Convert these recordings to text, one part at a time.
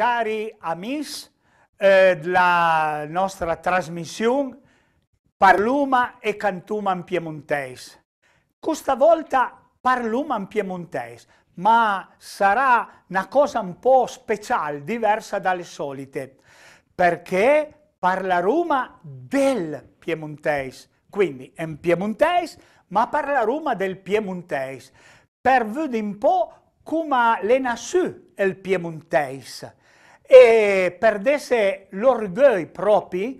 Cari amici, eh, la nostra trasmissione Parluma e Cantuma in Piemontese. Questa volta Parluma in Piemontese, ma sarà una cosa un po' speciale, diversa dalle solite, perché parlaruma del Piemontese, quindi in Piemontese, ma parlaruma del Piemontese, per vedere un po' come è nato il Piemontese e perdesse l'orgoglio proprio,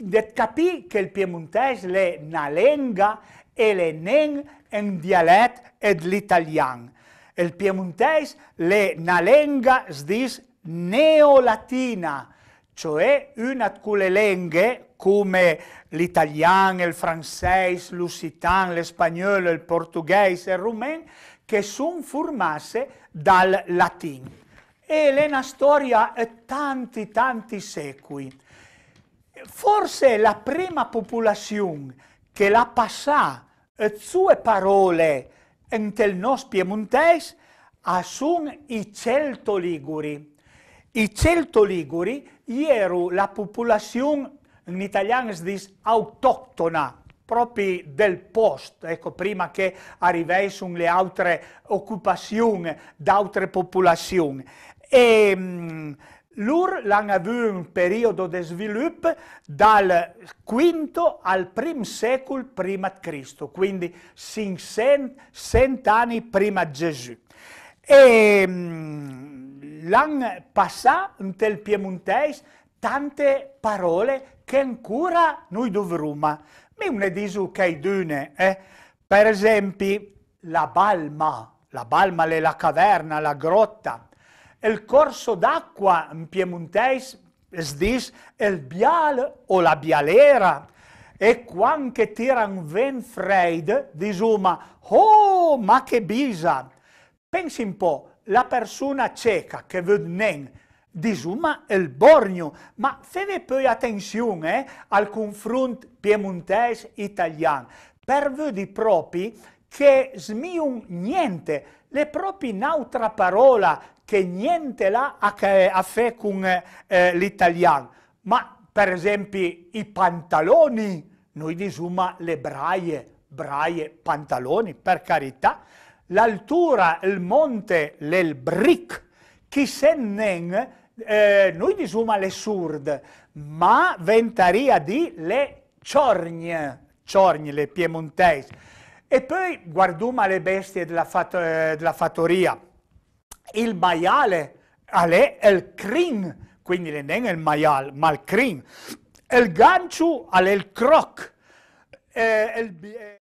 di capire che il piemontese è una lingua e le non un dialetto dell'italiano. Il piemontese è una lingua sdis neolatina, cioè una di quelle lingue come l'italiano, il francese, l'usitano, l'espagnolo, il portoghese, il rumeno, che sono formate dal latino e Elena Storia è tanti, tanti secoli. Forse la prima popolazione che la passà le sue parole in nel nostro piemontese sono i Celto-Liguri. I Celto-Liguri erano la popolazione, in italiano si dice autoctona, proprio del posto, ecco, prima che arrivassero le altre occupazioni, da altre popolazioni. E ehm, l'UR l'hanno avuto un periodo di sviluppo dal V al I secolo prima di Cristo, quindi 500 anni prima di Gesù. E ehm, l'hanno passato nel Piemontese tante parole che ancora noi dovremmo. Mi ne dico che è dune, eh? per esempio la balma, la balma è la caverna, la grotta, il corso d'acqua in piemontese sdis il biale o la bialera, e quan tirano tiran ven freid, disuma, oh, ma che bisa! Pensi un po', la persona cieca che vede nen, disuma il borgno, ma feve poi attenzione eh, al confronto piemontese-italiano, per vedi propri che smiun niente, le proprie un'altra parola che niente l'ha a fare con eh, l'italiano, ma per esempio i pantaloni, noi diciamo le braie, braie, pantaloni, per carità, l'altura, il monte, l'elbric, chi se ne eh, noi diciamo le surde, ma ventaria di le ciorgne, ciorgne, le piemontesi. E poi guardiamo le bestie della, fat- eh, della fattoria, il maiale, ale è il crin, quindi non è il maiale, ma il crin. Il gancio ale il croc. Eh, il, eh,